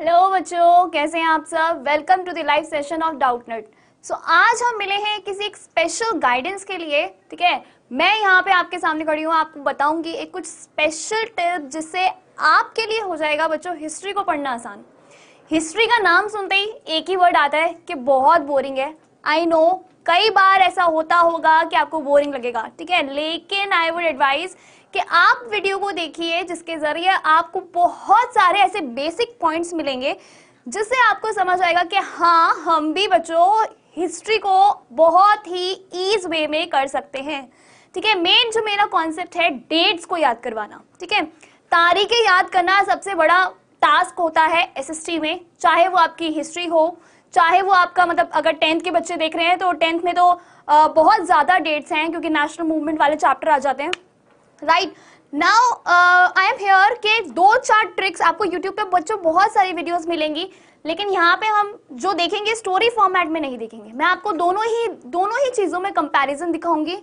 Hello बच्चों कैसे हैं आप सब welcome to the live session of Doubtnut so आज हम मिले हैं किसी एक स्पेशल गाइडेंस के लिए ठीक है मैं यहाँ पे आपके सामने खड़ी हूँ आपको बताऊंगी एक कुछ स्पेशल टिप जिससे आपके लिए हो जाएगा बच्चों हिस्ट्री को पढ़ना आसान हिस्ट्री का नाम सुनते ही एक ही वर्ड आता है कि बहुत बोरिंग है आई नो कई बार ऐसा होता होगा कि आपको बोरिंग लगेगा ठीक है लेकिन आई वुड एडवाइज कि आप वीडियो को देखिए जिसके जरिए आपको बहुत सारे ऐसे बेसिक पॉइंट्स मिलेंगे जिससे आपको समझ आएगा कि हाँ हम भी बच्चों हिस्ट्री को बहुत ही ईज वे में कर सकते हैं ठीक है मेन जो मेरा कॉन्सेप्ट है डेट्स को याद करवाना ठीक है तारीखें याद करना सबसे बड़ा टास्क होता है एसएसटी में चाहे वो आपकी हिस्ट्री हो चाहे वो आपका मतलब अगर टेंथ के बच्चे देख रहे हैं तो टेंथ में तो बहुत ज़्यादा डेट्स हैं क्योंकि नेशनल मूवमेंट वाले चैप्टर आ जाते हैं right now I am here के दो चार ट्रिक्स आपको यूट्यूब पे बच्चों बहुत सारी वीडियोस मिलेंगी लेकिन यहाँ पे हम जो देखेंगे स्टोरी फॉर्मेट में नहीं देखेंगे मैं आपको दोनों ही दोनों ही चीज़ों में कंपैरिजन दिखाऊंगी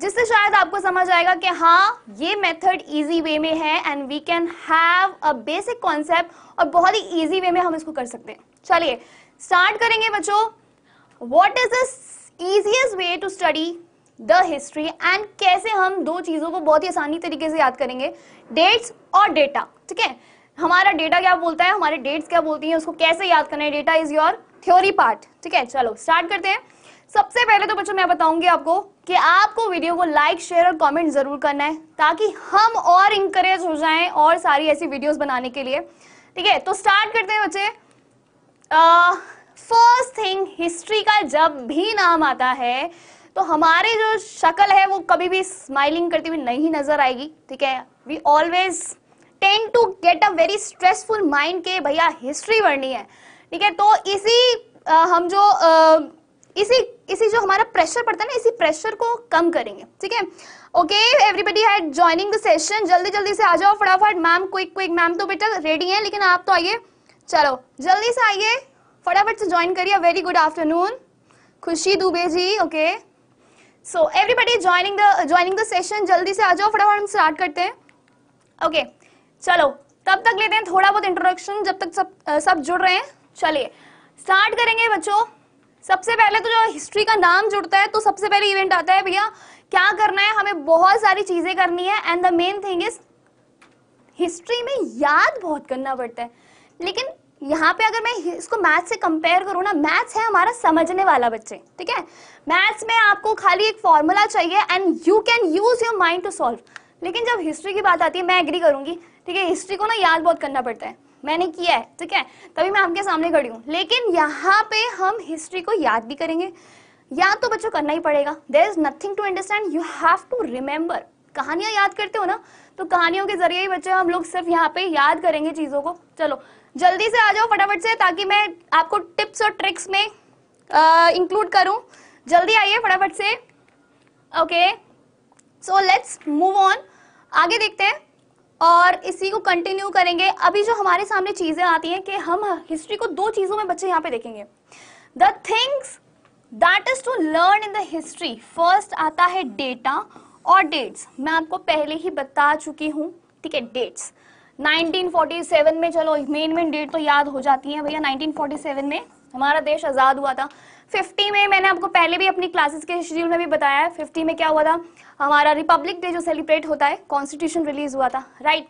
जिससे शायद आपको समझ आएगा कि हाँ ये मेथड इजी वे में है and we can have a basic concept और बहुत ही इजी वे में हम इसको कर सकते हैं चलिए स्टार्ट करेंगे बच्चों what is the easiest way to study the history and कैसे हम दो चीज़ों को बहुत ही आसानी तरीके से याद करेंगे डेट्स और डेटा ठीक है हमारा डेटा क्या बोलता है हमारे डेट्स क्या बोलती हैं उसको कैसे याद करना है data is your theory part ठीक है चलो स्टार्ट करते हैं सबसे पहले तो बच्चों मैं बताऊंगी आपको कि आपको वीडियो को लाइक शेयर और कमेंट जरूर करना है ताकि हम और इंकरेज हो जाएं और सारी ऐसी वीडियोस बनाने के लिए ठीक है तो स्टार्ट करते हैं बच्चे फर्स्ट थिंग हिस्ट्री का जब भी नाम आता है तो हमारी जो शक्ल है वो कभी भी स्माइलिंग करती हुई नहीं नजर आएगी ठीक है we always tend to get a very stressful mind के भैया हिस्ट्री पढ़नी है ठीक है तो इसी आ, हम जो आ, इसी इसी जो हमारा प्रेशर पड़ता है ना इसी प्रेशर को कम करेंगे ठीक है okay everybody had joining the session जल्दी जल्दी से आ जाओ फटाफट मैम क्विक क्विक मैम तो बेटा रेडी है लेकिन आप तो आइए चलो जल्दी से आइए फटाफट से ज्वाइन करिए very good afternoon Khushi Dubey ji okay okay. So everybody joining the joining the session जल्दी से आ जाओ फटाफट हम स्टार्ट करते हैं ओके okay, चलो तब तक लेते हैं थोड़ा बहुत इंट्रोडक्शन जब तक सब आ, सब जुड़ रहे हैं चलिए स्टार्ट करेंगे बच्चों सबसे पहले तो जो हिस्ट्री का नाम जुड़ता है तो सबसे पहले इवेंट आता है भैया क्या करना है हमें बहुत सारी चीजें करनी है and the main thing is history में याद बहुत करना पड़ता है लेकिन यहाँ पे अगर मैं इसको मैथ्स से कंपेयर करूँ ना मैथ्स है हमारा समझने वाला बच्चे ठीक है मैथ्स में आपको खाली एक फॉर्मूला चाहिए and you can use your mind to solve लेकिन जब हिस्ट्री की बात आती है मैं एग्री करूंगी ठीक है हिस्ट्री को ना याद बहुत करना पड़ता है मैंने किया है ठीक है तभी मैं आपके सामने खड़ी हूँ लेकिन यहाँ पे हम हिस्ट्री को याद भी करेंगे याद तो बच्चों करना ही पड़ेगा there is nothing to understand you have to remember कहानियां याद करते हो ना तो कहानियों के जरिए ही बच्चे हम लोग सिर्फ यहाँ पे याद करेंगे चीज़ों को चलो जल्दी से आ जाओ फटाफट से ताकि मैं आपको टिप्स और ट्रिक्स में इंक्लूड करूं जल्दी आइए फटाफट से okay so let's move on आगे देखते हैं और इसी को कंटिन्यू करेंगे अभी जो हमारे सामने चीजें आती हैं कि हम हिस्ट्री को दो चीजों में बच्चे यहाँ पे देखेंगे the things that is to learn in the history first आता है डेटा और डेट्स मैं आपको पहले ही बता चुकी हूँ ठीक है डेट्स 1947 में चलो मेन मेन डेट तो याद हो जाती है भैया 1947 में हमारा देश आज़ाद हुआ था 50 में मैंने आपको पहले भी अपनी क्लासेस के शेड्यूल में भी बताया है 50 में क्या हुआ था हमारा रिपब्लिक डे जो सेलिब्रेट होता है कॉन्स्टिट्यूशन रिलीज हुआ था राइट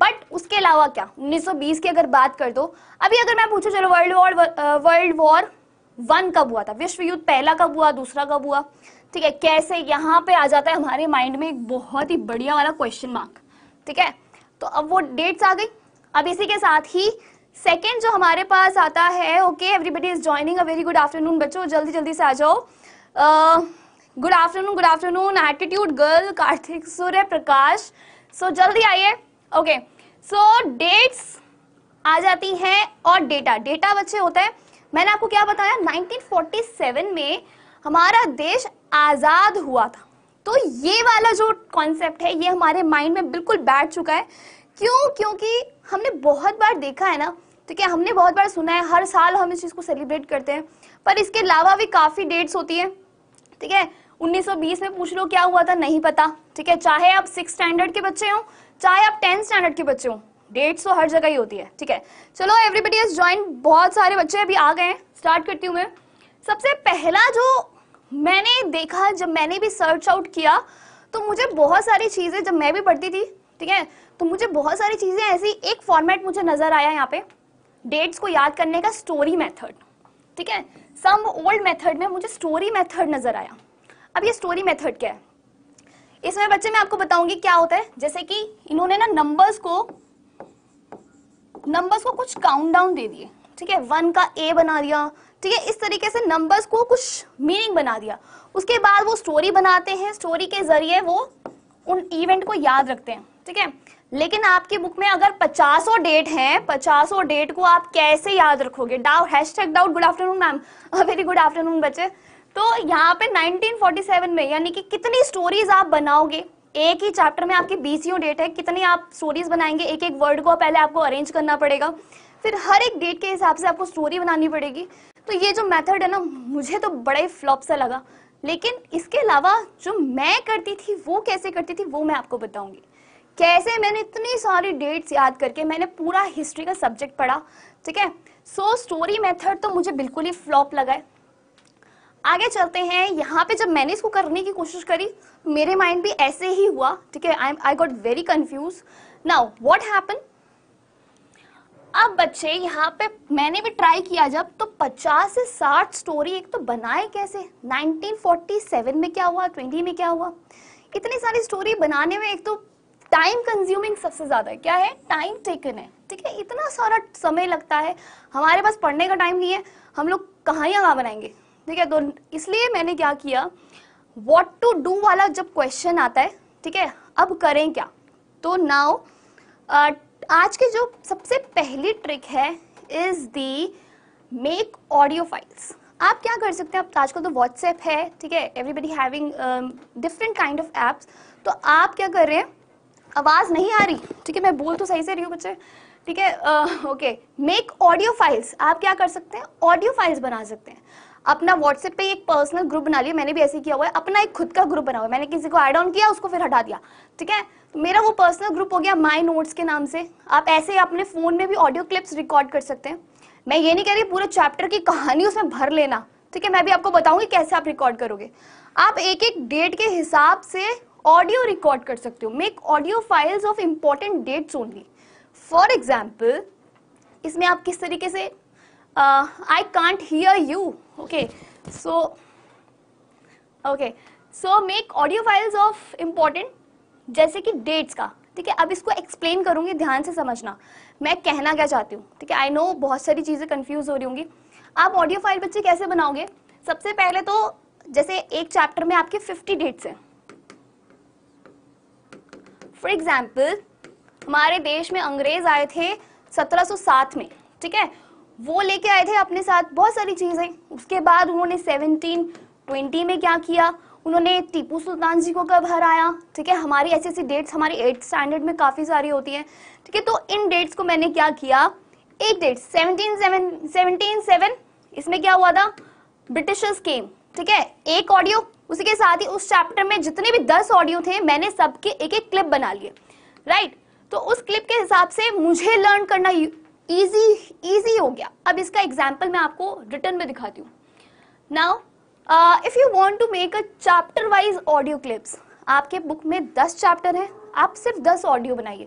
बट उसके अलावा क्या 1920 की अगर बात कर दो अभी अगर मैं पूछू चलो world war world war one कब हुआ था विश्व युद्ध पहला कब हुआ दूसरा कब हुआ ठीक है कैसे यहाँ पे आ जाता है हमारे माइंड में एक बहुत ही बढ़िया वाला क्वेश्चन मार्क ठीक है तो अब वो डेट्स आ गई अब इसी के साथ ही सेकेंड जो हमारे पास आता है okay everybody is joining a very good afternoon बच्चों जल्दी जल्दी से आ जाओ good afternoon good afternoon attitude girl Kartik Surya Prakash so so, जल्दी आइए ओके सो डेट्स आ जाती हैं और डेटा डेटा बच्चे होता है मैंने आपको क्या बताया 1947 में हमारा देश आज़ाद हुआ था तो ये वाला जो कॉन्सेप्ट है ये हमारे माइंड में बिल्कुल बैठ चुका है क्यों क्योंकि हमने बहुत बार देखा है ना तो क्या हमने बहुत बार सुना है हर साल हम इस चीज़ को सेलिब्रेट करते हैं पर इसके अलावा भी काफ़ी डेट्स होती हैं ठीक है 1920 में पूछ लो क्या हुआ था नहीं पता ठीक है चाहे आप सिक्स स्टैंडर्ड के बच्चे हों चाहे आप टेंथ स्टैंडर्ड के बच्चे हों डेट्स तो हर जगह ही होती है ठीक है चलो एवरीबडी इज ज्वाइन बहुत सारे बच्चे अभी आ गए हैं स्टार्ट करती हूँ मैं सबसे पहला जो मैंने देखा जब मैंने भी सर्च आउट किया तो मुझे बहुत सारी चीज़ें जब मैं भी पढ़ती थी ठीक है तो मुझे बहुत सारी चीज़ें ऐसी एक फॉर्मेट मुझे नज़र आया यहाँ पे डेट्स को याद करने का स्टोरी मेथड ठीक है सम ओल्ड मेथड में मुझे स्टोरी मेथड नज़र आया अब ये स्टोरी मेथड क्या है इसमें बच्चे मैं आपको बताऊंगी क्या होता है जैसे कि इन्होंने ना नंबर्स को नंबर्स को कुछ काउंट डाउन दे दिए ठीक है वन का ए बना दिया ठीक है इस तरीके से नंबर्स को कुछ मीनिंग बना दिया उसके बाद वो स्टोरी बनाते हैं स्टोरी के जरिए वो उन इवेंट को याद रखते हैं ठीक है लेकिन आपकी बुक में अगर पचासो डेट है पचासो डेट को आप कैसे याद रखोगे doubt hashtag doubt good afternoon ma'am very good afternoon बच्चे तो यहाँ पे 1947 में यानी कि कितनी स्टोरीज आप बनाओगे एक ही चैप्टर में आपकी बीसियों डेट है कितनी आप स्टोरीज बनाएंगे एक एक वर्ड को पहले आपको अरेंज करना पड़ेगा फिर हर एक डेट के हिसाब से आपको स्टोरी बनानी पड़ेगी तो ये जो मेथड है ना मुझे तो बड़ा ही फ्लॉप सा लगा लेकिन इसके अलावा जो मैं करती थी वो कैसे करती थी वो मैं आपको बताऊंगी कैसे मैंने इतनी सारी डेट्स याद करके मैंने पूरा हिस्ट्री का सब्जेक्ट पढ़ा ठीक है सो स्टोरी मेथड तो मुझे बिल्कुल ही फ्लॉप लगा है आगे चलते हैं यहाँ पे जब मैंने इसको करने की कोशिश करी मेरे माइंड भी ऐसे ही हुआ ठीक है I I got very confuse now what happen अब बच्चे यहाँ पे मैंने भी ट्राई किया जब तो 50 से 60 स्टोरी एक तो बनाए कैसे 1947 में क्या हुआ 20 में क्या हुआ इतनी सारी स्टोरी बनाने में एक तो टाइम कंज्यूमिंग सबसे ज्यादा है क्या है टाइम टेकन है ठीक है इतना सारा समय लगता है हमारे पास पढ़ने का टाइम नहीं है हम लोग कहानियां कहाँ बनाएंगे ठीक है तो इसलिए मैंने क्या किया वॉट टू डू वाला जब क्वेश्चन आता है ठीक है अब करें क्या तो नाउ आज की जो सबसे पहली ट्रिक है is the make audio files आप क्या कर सकते हैं आप तो आजकल तो व्हाट्सएप है ठीक है everybody having different kind of apps तो आप क्या कर रहे हैं आवाज़ नहीं आ रही ठीक है मैं बोल तो सही से रही हूँ बच्चे ठीक है ओके मेक ऑडियो फाइल्स आप क्या कर सकते हैं ऑडियो फाइल्स बना सकते हैं अपना व्हाट्सएप पे एक पर्सनल ग्रुप बना लिया मैंने भी ऐसे किया हुआ है अपना एक खुद का ग्रुप बना हुआ है मैंने किसी को एड ऑन किया उसको फिर हटा दिया ठीक है तो मेरा वो पर्सनल ग्रुप हो गया माई नोट्स के नाम से आप ऐसे ही अपने फ़ोन में भी ऑडियो क्लिप्स रिकॉर्ड कर सकते हैं मैं ये नहीं कह रही पूरे चैप्टर की कहानी उसमें भर लेना ठीक है मैं भी आपको बताऊंगी कैसे आप रिकॉर्ड करोगे आप एक एक डेट के हिसाब से ऑडियो रिकॉर्ड कर सकते हो make audio files of important dates only for example इसमें आप किस तरीके से I can't hear you okay so okay so make audio files of important जैसे कि डेट्स का ठीक है अब इसको एक्सप्लेन करूंगी ध्यान से समझना मैं कहना क्या चाहती हूँ ठीक है आई नो बहुत सारी चीज़ें कंफ्यूज हो रही होंगी आप ऑडियो फाइल बच्चे कैसे बनाओगे सबसे पहले तो जैसे एक चैप्टर में आपके 50 डेट्स हैं फॉर एग्जाम्पल हमारे देश में अंग्रेज आए थे 1707 में ठीक है वो लेके आए थे अपने साथ बहुत सारी चीज़ें उसके बाद उन्होंने सेवनटीन ट्वेंटी में क्या किया उन्होंने टीपू सुल्तान जी को कब हराया ठीक है हमारी ऐसी ऐसी डेट्स हमारी एट्थ स्टैंडर्ड में काफ़ी सारी होती है ठीक है तो इन डेट्स को मैंने क्या किया एक date seventeen seven seventeen seven इसमें क्या हुआ था ब्रिटिशर्स केम ठीक है एक ऑडियो उसी के साथ ही उस चैप्टर में जितने भी दस ऑडियो थे मैंने सबके एक एक क्लिप बना लिए राइट तो उस क्लिप के हिसाब से मुझे लर्न करना इजी इजी हो गया अब इसका एग्जाम्पल मैं आपको रिटर्न में दिखाती हूँ now if you want to make a chapter wise audio clips आपके बुक में दस चैप्टर हैं आप सिर्फ दस ऑडियो बनाइए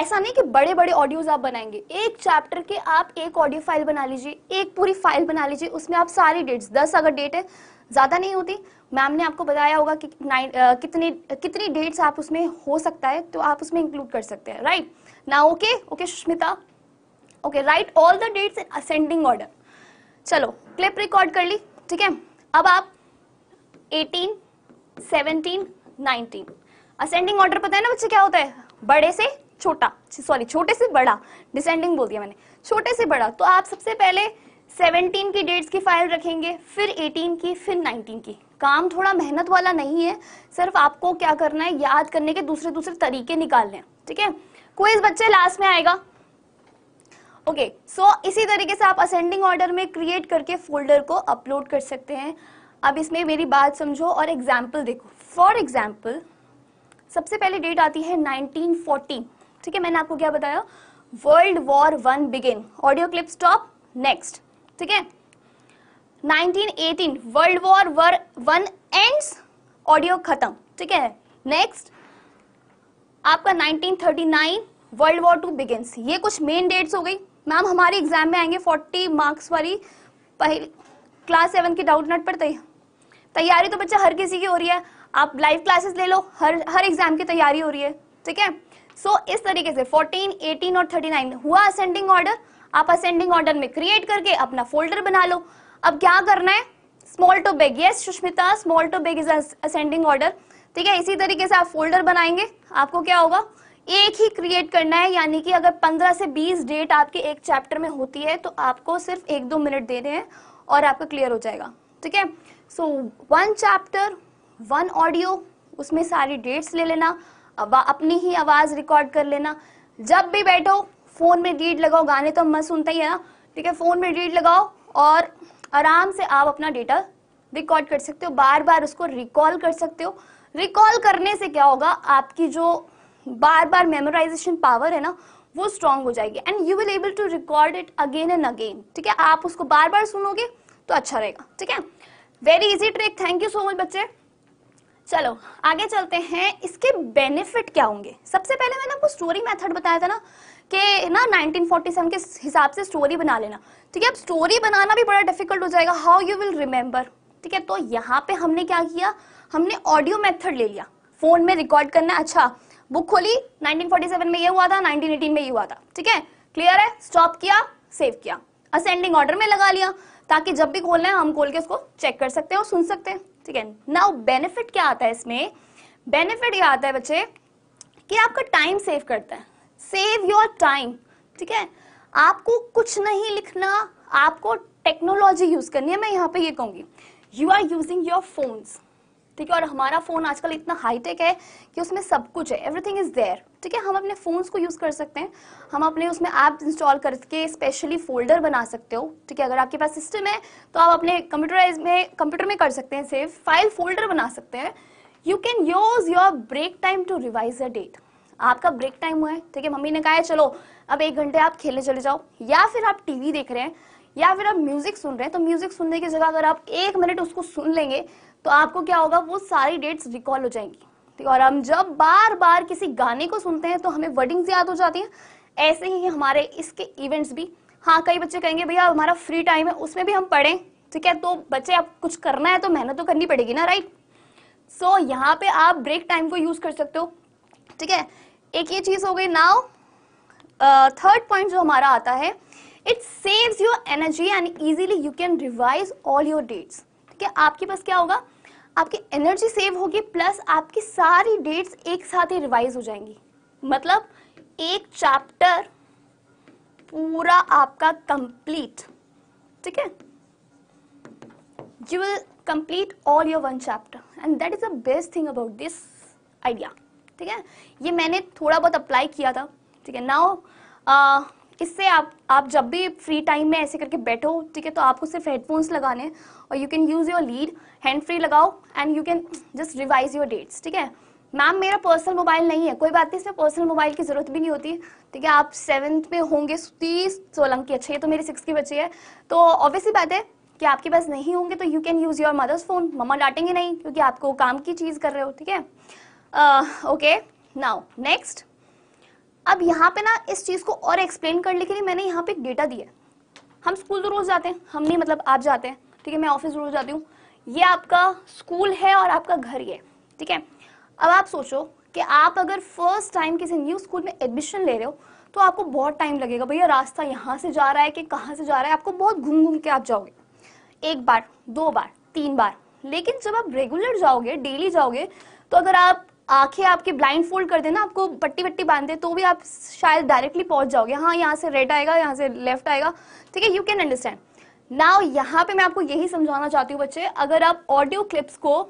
ऐसा नहीं कि बड़े बड़े ऑडियोज आप बनाएंगे एक चैप्टर के आप एक ऑडियो फाइल बना लीजिए एक पूरी फाइल बना लीजिए उसमें आप सारी डेट्स दस अगर डेट है ज़्यादा नहीं होती मैम ने आपको बताया होगा कि uh, नाइन कितनी कितनी डेट्स आप उसमें हो सकता है तो आप उसमें इंक्लूड कर सकते हैं राइट ना okay okay Sushmita okay right all the dates in ascending order चलो क्लिप रिकॉर्ड कर ली ठीक है अब आप 18, 17, 19 असेंडिंग ऑर्डर पता है ना बच्चे क्या होता है बड़े से छोटा सॉरी छोटे से बड़ा डिसेंडिंग बोल दिया मैंने छोटे से बड़ा तो आप सबसे पहले 17 की डेट्स की फाइल रखेंगे फिर 18 की फिर 19 की काम थोड़ा मेहनत वाला नहीं है सिर्फ आपको क्या करना है याद करने के दूसरे दूसरे तरीके निकालने ठीक है क्विज बच्चे लास्ट में आएगा ओके सो इसी तरीके से आप असेंडिंग ऑर्डर में क्रिएट करके फोल्डर को अपलोड कर सकते हैं अब इसमें मेरी बात समझो और एग्जाम्पल देखो फॉर एग्जाम्पल सबसे पहले डेट आती है 1914 ठीक है मैंने आपको क्या बताया world war one begin audio clip stop next ठीक है 1918 world war war one ends audio खत्म ठीक है नेक्स्ट आपका 1939 वर्ल्ड वॉर टू बिगिन ये कुछ मेन डेट्स हो गई मैम हमारे एग्जाम में आएंगे 40 मार्क्स वाली पहली क्लास सेवन की डाउट नट पर तैयारी तो बच्चा हर किसी की हो रही है आप लाइव क्लासेस ले लो हर हर एग्जाम की तैयारी हो रही है ठीक है सो so, इस तरीके से 14, 18 और 39 हुआ असेंडिंग ऑर्डर आप असेंडिंग ऑर्डर में क्रिएट करके अपना फोल्डर बना लो अब क्या करना है small to big yes Sushmita small to big is ascending order ठीक है इसी तरीके से आप फोल्डर बनाएंगे आपको क्या होगा एक ही क्रिएट करना है यानी कि अगर 15 से 20 डेट आपके एक चैप्टर में होती है तो आपको सिर्फ एक दो मिनट देने हैं और आपका क्लियर हो जाएगा ठीक है so one chapter one audio उसमें सारी डेट्स ले लेना अपनी ही आवाज़ रिकॉर्ड कर लेना जब भी बैठो फ़ोन में डीड लगाओ गाने तो मैं सुनता ही है ना ठीक है फ़ोन में डीड लगाओ और आराम से आप अपना डेटा रिकॉर्ड कर सकते हो बार बार उसको रिकॉल कर सकते हो रिकॉल करने से क्या होगा आपकी जो बार बार मेमोराइजेशन पावर है ना वो स्ट्रांग हो जाएगी and you will able to record it again and again ठीक है आप उसको बार बार सुनोगे तो अच्छा रहेगा ठीक है very easy trick thank you so much बच्चे चलो आगे चलते हैं इसके बेनिफिट क्या होंगे सबसे पहले मैंने आपको स्टोरी मेथड बताया था ना कि ना 1947 के हिसाब से स्टोरी बना लेना ठीक है अब स्टोरी बनाना भी बड़ा डिफिकल्ट हो जाएगा हाउ यू विल रिमेंबर ठीक है तो यहाँ पे हमने क्या किया हमने ऑडियो मेथड ले लिया फोन में रिकॉर्ड करना अच्छा बुक खोली 1947 में ये हुआ था 1918 में ये हुआ था ठीक है क्लियर है स्टॉप किया सेव किया असेंडिंग ऑर्डर में लगा लिया ताकि जब भी खोलना है हम खोल के उसको चेक कर सकते हैं और सुन सकते हैं ठीक है नाउ बेनिफिट क्या आता है इसमें बेनिफिट ये आता है बच्चे कि आपका टाइम सेव करता है सेव योर टाइम ठीक है आपको कुछ नहीं लिखना आपको टेक्नोलॉजी यूज करनी है मैं यहाँ पे ये कहूंगी you are using your phones ठीक है और हमारा फ़ोन आजकल इतना हाईटेक है कि उसमें सब कुछ है एवरीथिंग इज़ देयर ठीक है हम अपने फ़ोन्स को यूज़ कर सकते हैं हम अपने उसमें ऐप इंस्टॉल करके स्पेशली फोल्डर बना सकते हो ठीक है अगर आपके पास सिस्टम है तो आप अपने कंप्यूटराइज में कंप्यूटर में कर सकते हैं सेव फाइल फोल्डर बना सकते हैं you can use your break time to revise a date आपका ब्रेक टाइम हुआ है ठीक है मम्मी ने कहा है चलो अब एक घंटे आप खेलने चले जाओ या फिर आप टीवी देख रहे हैं या फिर आप म्यूजिक सुन रहे हैं तो म्यूजिक सुनने की जगह अगर आप एक मिनट उसको सुन लेंगे तो आपको क्या होगा वो सारी डेट्स रिकॉल हो जाएंगी और हम जब बार बार किसी गाने को सुनते हैं तो हमें वर्डिंग्स याद हो जाती हैं ऐसे ही हमारे इसके इवेंट्स भी हाँ कई बच्चे कहेंगे भैया हमारा फ्री टाइम है उसमें भी हम पढ़ें ठीक है तो बच्चे आप कुछ करना है तो मेहनत तो करनी पड़ेगी ना राइट सो so, यहाँ पे आप ब्रेक टाइम को यूज कर सकते हो ठीक है एक ये चीज हो गई नाउ थर्ड पॉइंट जो हमारा आता है it saves your energy and easily you can revise all your dates ठीक है आपके पास क्या होगा आपकी एनर्जी सेव होगी प्लस आपकी सारी डेट्स एक साथ ही रिवाइज हो जाएंगी मतलब एक चैप्टर पूरा आपका कंप्लीट ठीक है you will complete all your one chapter and that is the best thing about this idea ठीक है ये मैंने थोड़ा बहुत अप्लाई किया था ठीक है नाउ इससे आप आप जब भी फ्री टाइम में ऐसे करके बैठो ठीक है तो आपको सिर्फ हेडफोन्स लगाने और you can use your lead hand free लगाओ and you can just revise your dates ठीक है मैम मेरा पर्सनल मोबाइल नहीं है कोई बात नहीं इसमें पर्सनल मोबाइल की ज़रूरत भी नहीं होती ठीक है आप सेवन्थ में होंगे तीस सोलंकी अच्छे तो है तो मेरी सिक्स की बच्ची है तो ऑब्वियसली बात है कि आपके पास नहीं होंगे तो you can use your mother's phone मम्मा डांटेंगे नहीं क्योंकि आपको काम की चीज़ कर रहे हो ठीक है ओके नाउ नेक्स्ट अब यहाँ पे ना इस चीज़ को और एक्सप्लेन करने के लिए मैंने यहाँ पे डेटा दिया है हम स्कूल तो रोज़ जाते हैं हम नहीं मतलब आप जाते हैं ठीक है मैं ऑफिस रोज़ जाती हूँ ये आपका स्कूल है और आपका घर ये ठीक है अब आप सोचो कि आप अगर फर्स्ट टाइम किसी न्यू स्कूल में एडमिशन ले रहे हो तो आपको बहुत टाइम लगेगा भैया रास्ता यहाँ से जा रहा है कि कहाँ से जा रहा है आपको बहुत घूम घूम के आप जाओगे एक बार दो बार तीन बार लेकिन जब आप रेगुलर जाओगे डेली जाओगे तो अगर आप आंखें आपकी ब्लाइंड फोल्ड कर देना आपको पट्टी वट्टी बांध दे तो भी आप शायद डायरेक्टली पहुंच जाओगे हाँ यहाँ से रेड आएगा यहाँ से लेफ्ट आएगा ठीक है यू कैन अंडरस्टैंड नाउ यहाँ पे मैं आपको यही समझाना चाहती हूँ बच्चे अगर आप ऑडियो क्लिप्स को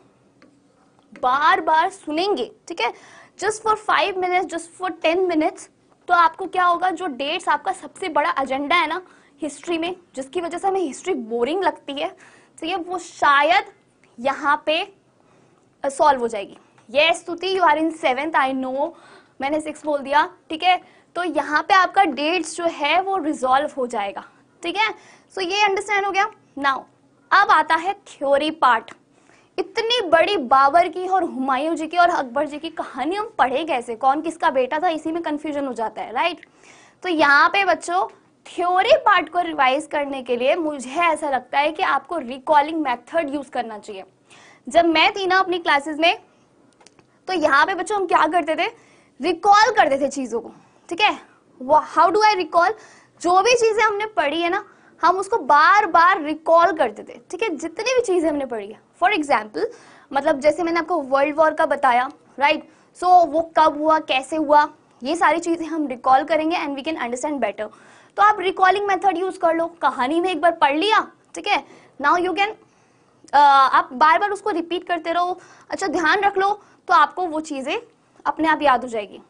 बार बार सुनेंगे ठीक है just for five minutes just for ten minutes तो आपको क्या होगा जो डेट्स आपका सबसे बड़ा एजेंडा है ना हिस्ट्री में जिसकी वजह से हमें हिस्ट्री बोरिंग लगती है ठीक है वो शायद यहाँ पे सॉल्व हो जाएगी ये Stuti you are in seventh I know मैंने सिक्स बोल दिया ठीक है तो यहाँ पे आपका डेट्स जो है वो रिजॉल्व हो जाएगा ठीक है सो ये अंडरस्टैंड हो गया नाउ अब आता है थ्योरी पार्ट इतनी बड़ी बाबर की और हुमायूं जी की और अकबर जी की कहानी हम पढ़े कैसे कौन किसका बेटा था इसी में कंफ्यूजन हो जाता है राइट तो यहाँ पे बच्चों थ्योरी पार्ट को रिवाइज करने के लिए मुझे ऐसा लगता है कि आपको रिकॉलिंग मेथड यूज करना चाहिए जब मैं तीना अपनी क्लासेस में तो यहाँ पे बच्चों हम क्या करते थे रिकॉल करते थे चीजों को ठीक है हाउ डू आई रिकॉल जो भी चीजें हमने पढ़ी है ना हम उसको बार बार रिकॉल करते थे ठीक है जितनी भी चीजें हमने पढ़ी है फॉर एग्जाम्पल मतलब जैसे मैंने आपको वर्ल्ड वॉर का बताया राइट right? सो so, वो कब हुआ कैसे हुआ ये सारी चीजें हम रिकॉल करेंगे and we can understand better तो आप रिकॉलिंग मेथड यूज कर लो कहानी में एक बार पढ़ लिया ठीक है नाउ यू कैन आप बार बार उसको रिपीट करते रहो अच्छा ध्यान रख लो तो आपको वो चीज़ें अपने आप याद हो जाएगी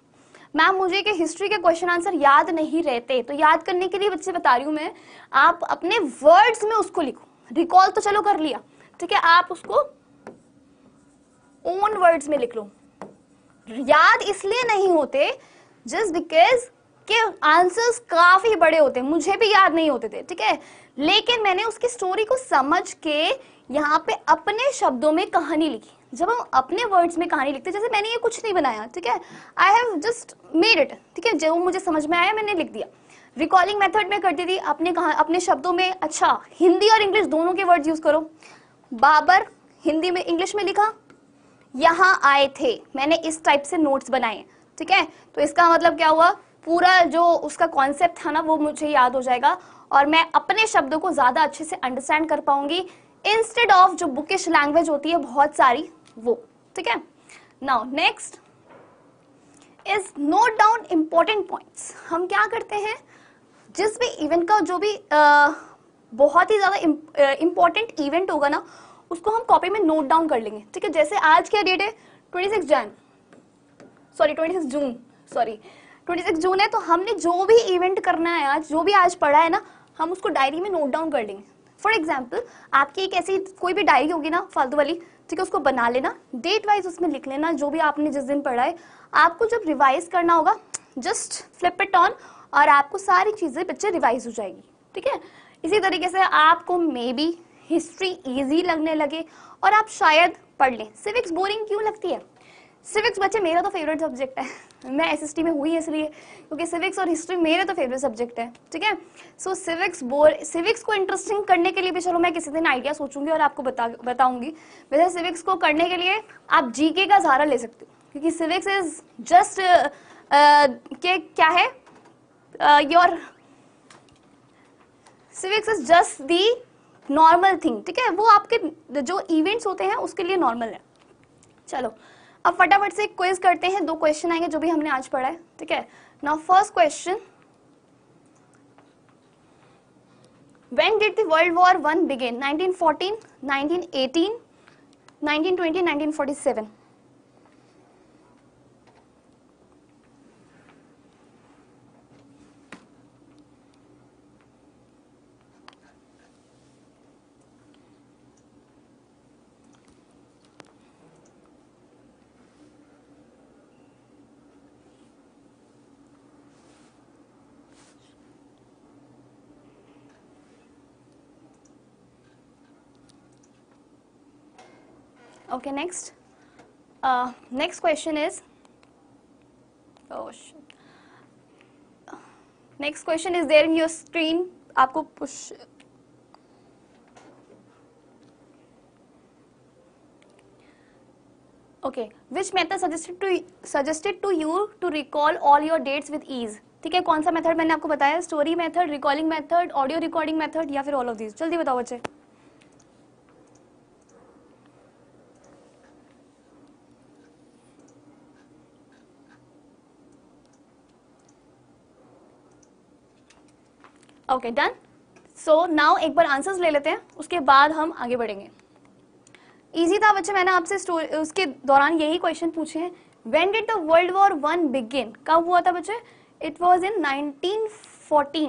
मैम मुझे के हिस्ट्री के क्वेश्चन आंसर याद नहीं रहते तो याद करने के लिए बच्चे बता रही हूँ मैं आप अपने वर्ड्स में उसको लिखो रिकॉल तो चलो कर लिया ठीक है आप उसको ओन वर्ड्स में लिख लो याद इसलिए नहीं होते जस्ट बिकॉज के आंसर्स काफी बड़े होते मुझे भी याद नहीं होते थे ठीक है लेकिन मैंने उसकी स्टोरी को समझ के यहाँ पे अपने शब्दों में कहानी लिखी जब हम अपने वर्ड्स में कहानी लिखते जैसे मैंने ये कुछ नहीं बनाया ठीक है I have just made it ठीक है जो मुझे समझ में आया मैंने लिख दिया रिकॉलिंग मेथड में करती थी अपने कहा अपने शब्दों में अच्छा हिंदी और इंग्लिश दोनों के वर्ड यूज करो बाबर हिंदी में इंग्लिश में लिखा यहाँ आए थे मैंने इस टाइप से नोट्स बनाए ठीक है तो इसका मतलब क्या हुआ पूरा जो उसका कॉन्सेप्ट था ना वो मुझे याद हो जाएगा और मैं अपने शब्दों को ज़्यादा अच्छे से अंडरस्टैंड कर पाऊंगी इंस्टेड ऑफ जो बुकिश लैंग्वेज होती है बहुत सारी वो ठीक है now next is note down important points हम क्या करते हैं जिस भी इवेंट का जो भी आ, बहुत ही ज़्यादा इंपॉर्टेंट इवेंट होगा ना उसको हम कॉपी में नोट डाउन कर लेंगे ठीक है जैसे आज क्या डेट है twenty six Jan sorry six June sorry twenty six June है तो हमने जो भी इवेंट करना है आज जो भी आज पढ़ा है ना हम उसको डायरी में नोट डाउन कर लेंगे फॉर एग्जाम्पल आपकी एक ऐसी कोई भी डायरी होगी ना फालतू वाली ठीक है उसको बना लेना डेट वाइज उसमें लिख लेना जो भी आपने जिस दिन पढ़ा है आपको जब रिवाइज करना होगा जस्ट फ्लिप इट ऑन और आपको सारी चीज़ें बच्चे रिवाइज हो जाएगी ठीक है इसी तरीके से आपको मे बी हिस्ट्री ईजी लगने लगे और आप शायद पढ़ लें सिविक्स बोरिंग क्यों लगती है सिविक्स बच्चे मेरा तो फेवरेट सब्जेक्ट है मैं एस में हुई इसलिए क्योंकि सिविक्स और हिस्ट्री मेरे तो फेवरेट सब्जेक्ट है ठीक है सो सिविक्स बोर सिविक्स को इंटरेस्टिंग करने के लिए भी चलो मैं किसी दिन आइडिया सोचूंगी और आपको बता बताऊंगी वैसे सिविक्स को करने के लिए आप जीके का सहारा ले सकते हो क्योंकि सिविक्स इज जस्ट के क्या है your civics is just the normal thing ठीक है वो आपके जो इवेंट्स होते हैं उसके लिए नॉर्मल है चलो अब फटाफट से क्वेज करते हैं दो क्वेश्चन आएंगे जो भी हमने आज पढ़ा है ठीक है now first question When did the world war one begin? 1914, 1918, 1920, 1947. okay next uh, next question is oh shit. next question is there in your screen आपको push okay which method suggested to suggested to you to recall all your dates with ease ठीक है कौन सा method मैंने आपको बताया story method recalling method audio recording method या फिर ऑल ऑफ दीज जल्दी बताओ बच्चे ओके डन सो नाउ एक बार आंसर्स ले लेते हैं उसके बाद हम आगे बढ़ेंगे ईजी था बच्चे मैंने आपसे उसके दौरान यही क्वेश्चन पूछे हैं when did the world war one begin कब हुआ था बच्चे इट वॉज इन 1914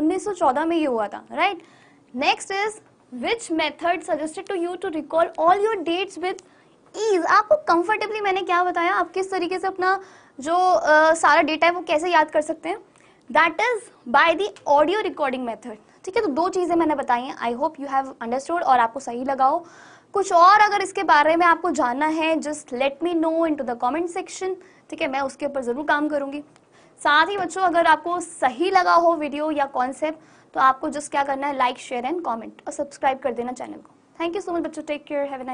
1914 में ये हुआ था right next is which method suggested to you to recall all your dates with ease आपको कंफर्टेबली मैंने क्या बताया आप किस तरीके से अपना जो uh, सारा डेटा है वो कैसे याद कर सकते हैं that is by the audio recording method ठीक है तो दो चीजें मैंने बताई हैं I hope you have understood और आपको सही लगाओ कुछ और अगर इसके बारे में आपको जानना है just let me know in to the comment section ठीक है मैं उसके ऊपर जरूर काम करूंगी साथ ही बच्चों अगर आपको सही लगा हो वीडियो या कॉन्सेप्ट तो आपको जस्ट क्या करना है लाइक शेयर एंड कॉमेंट और सब्सक्राइब कर देना चैनल को थैंक यू सो मच बच्चों टेक केयर हैव